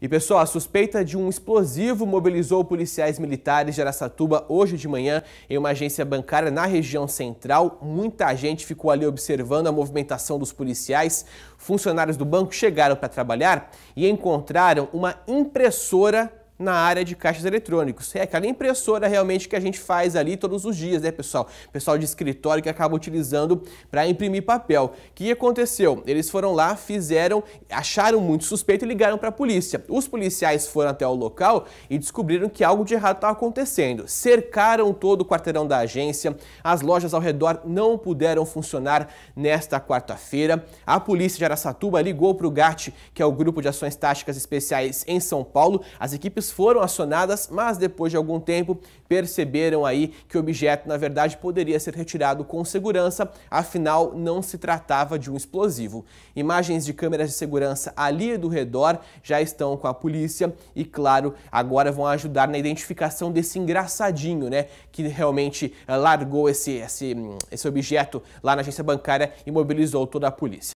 E pessoal, a suspeita de um explosivo mobilizou policiais militares de Aracatuba hoje de manhã em uma agência bancária na região central. Muita gente ficou ali observando a movimentação dos policiais. Funcionários do banco chegaram para trabalhar e encontraram uma impressora na área de caixas eletrônicos. É aquela impressora realmente que a gente faz ali todos os dias, né, pessoal? Pessoal de escritório que acaba utilizando para imprimir papel. O que aconteceu? Eles foram lá, fizeram, acharam muito suspeito e ligaram para a polícia. Os policiais foram até o local e descobriram que algo de errado estava acontecendo. Cercaram todo o quarteirão da agência, as lojas ao redor não puderam funcionar nesta quarta-feira. A polícia de Araçatuba ligou para o GAT, que é o Grupo de Ações Táticas Especiais em São Paulo. As equipes equipes foram acionadas, mas depois de algum tempo perceberam aí que o objeto, na verdade, poderia ser retirado com segurança, afinal não se tratava de um explosivo. Imagens de câmeras de segurança ali do redor já estão com a polícia e, claro, agora vão ajudar na identificação desse engraçadinho, né, que realmente eh, largou esse, esse, hum, esse objeto lá na agência bancária e mobilizou toda a polícia.